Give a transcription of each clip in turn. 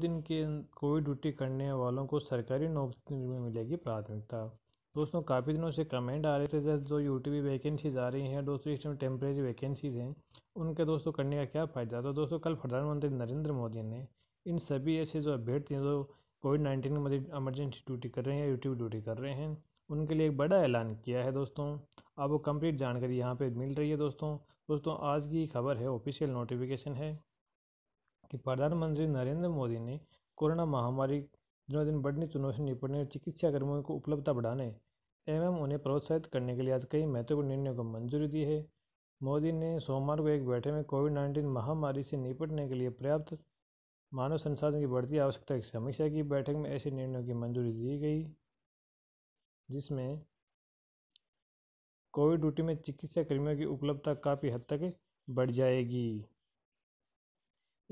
दिन के Covid duty करने वालों को सरकारी नौकरी में मिलेगी प्राथमिकता दोस्तों काफ़ी दिनों से कमेंट आ रहे थे जैसे जो यूटीबी वैकेंसीज आ रही हैं दोस्तों इस टाइम टेम्प्रेरी वैकेंसीज हैं उनके दोस्तों करने का क्या फ़ायदा तो दोस्तों कल प्रधानमंत्री नरेंद्र मोदी ने इन सभी ऐसे जो अभ्यर्थी हैं जो कोविड नाइन्टीन में एमरजेंसी ड्यूटी कर रहे हैं यू ड्यूटी कर रहे हैं उनके लिए एक बड़ा ऐलान किया है दोस्तों आपको कम्प्लीट जानकारी यहाँ पर मिल रही है दोस्तों दोस्तों आज की खबर है ऑफिशियल नोटिफिकेशन है कि प्रधानमंत्री नरेंद्र मोदी ने कोरोना महामारी दिनों दिन बढ़ने चुनौती से निपटने और चिकित्सा कर्मियों को उपलब्धता बढ़ाने एवं उन्हें प्रोत्साहित करने के लिए आज कई महत्वपूर्ण निर्णयों को मंजूरी दी है मोदी ने सोमवार को एक बैठक में कोविड नाइन्टीन महामारी से निपटने के लिए पर्याप्त मानव संसाधन की बढ़ती आवश्यकता की समीक्षा की बैठक में ऐसे निर्णयों की मंजूरी दी गई जिसमें कोविड ड्यूटी में चिकित्सा कर्मियों की उपलब्धता काफ़ी हद तक बढ़ जाएगी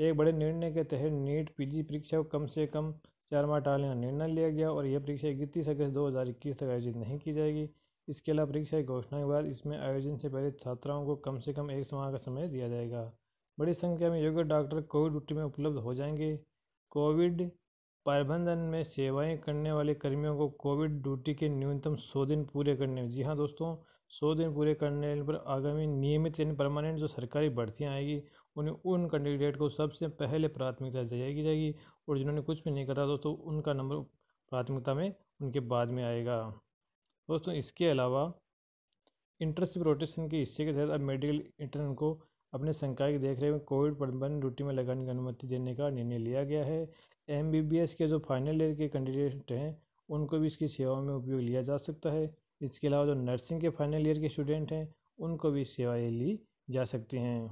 एक बड़े निर्णय के तहत नीट पीजी परीक्षा को कम से कम चार माह टालने का निर्णय लिया गया और यह परीक्षा इकतीस अगस्त दो तक आयोजित नहीं की जाएगी इसके अलावा परीक्षा की घोषणा के बाद इसमें आयोजन से पहले छात्राओं को कम से कम एक माह का समय दिया जाएगा बड़ी संख्या में योग्य डॉक्टर कोविड ड्यूटी में उपलब्ध हो जाएंगे कोविड प्रबंधन में सेवाएं करने वाले कर्मियों को कोविड ड्यूटी के न्यूनतम सौ दिन पूरे करने में जी हाँ दोस्तों सौ दिन पूरे करने पर आगामी नियमित यानी परमानेंट जो सरकारी भर्तियाँ आएगी उन्हें उन कैंडिडेट को सबसे पहले प्राथमिकता दी जाएगी और जिन्होंने कुछ भी नहीं करा दोस्तों उनका नंबर प्राथमिकता में उनके बाद में आएगा दोस्तों इसके अलावा इंटर्नशिप रोटेशन के हिस्से के तहत अब मेडिकल इंटर्न को अपने संकाय की देख रेख में कोविड प्रबंधन ड्यूटी में लगाने की अनुमति देने का निर्णय लिया गया है एम बी बी एस के जो फाइनल ईयर के कैंडिडेट हैं उनको भी इसकी सेवा में उपयोग लिया जा सकता है इसके अलावा जो नर्सिंग के फाइनल ईयर के स्टूडेंट हैं उनको भी सेवाएँ ली जा सकती हैं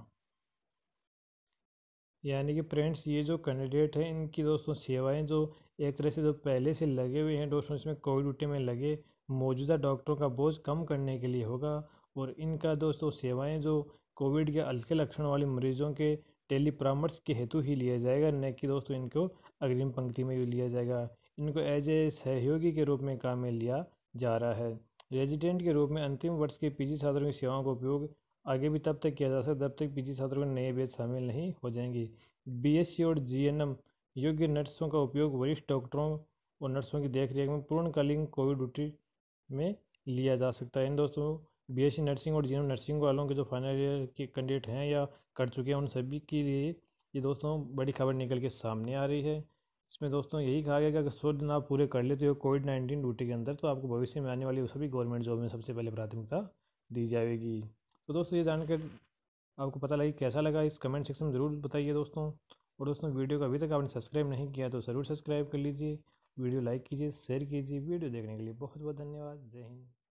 यानी कि फ्रेंड्स ये जो कैंडिडेट हैं इनकी दोस्तों सेवाएं जो एक तरह से जो पहले से लगे हुए हैं दोस्तों इसमें कोविड ड्यूटी में लगे मौजूदा डॉक्टरों का बोझ कम करने के लिए होगा और इनका दोस्तों सेवाएं जो कोविड के हल्के लक्षण वाले मरीजों के टेलीपरामर्श के हेतु ही लिया जाएगा न कि दोस्तों इनको अग्रिम पंक्ति में लिया जाएगा इनको एज ए सहयोगी के रूप में काम में लिया जा रहा है रेजिडेंट के रूप में अंतिम वर्ष के पीजी छात्रों की सेवाओं का उपयोग आगे भी तब तक किया जा सकता है जब तक पीजी छात्रों में नए बेच शामिल नहीं हो जाएंगे बीएससी और जीएनएम योग्य नर्सों का उपयोग वरिष्ठ डॉक्टरों और नर्सों की देखरेख में पूर्णकालीन कोविड ड्यूटी में लिया जा सकता है इन दोस्तों बीएससी नर्सिंग और जीएम नर्सिंग वालों के जो फाइनल ईयर के कैंडिडेट हैं या कर चुके हैं उन सभी के लिए ये दोस्तों बड़ी खबर निकल के सामने आ रही है इसमें दोस्तों यही कहा गया कि अगर सौ दिन आप पूरे कर लेते हो कोविड नाइन्टीन ड्यूटी के अंदर तो आपको भविष्य में आने वाली सभी गवर्नमेंट जॉब में सबसे पहले प्राथमिकता दी जाएगी तो दोस्तों ये जानकर आपको पता लगे कैसा लगा इस कमेंट सेक्शन में ज़रूर बताइए दोस्तों और दोस्तों वीडियो को अभी तक आपने सब्सक्राइब नहीं किया तो ज़रूर सब्सक्राइब कर लीजिए वीडियो लाइक कीजिए शेयर कीजिए वीडियो देखने के लिए बहुत बहुत धन्यवाद जय हिंद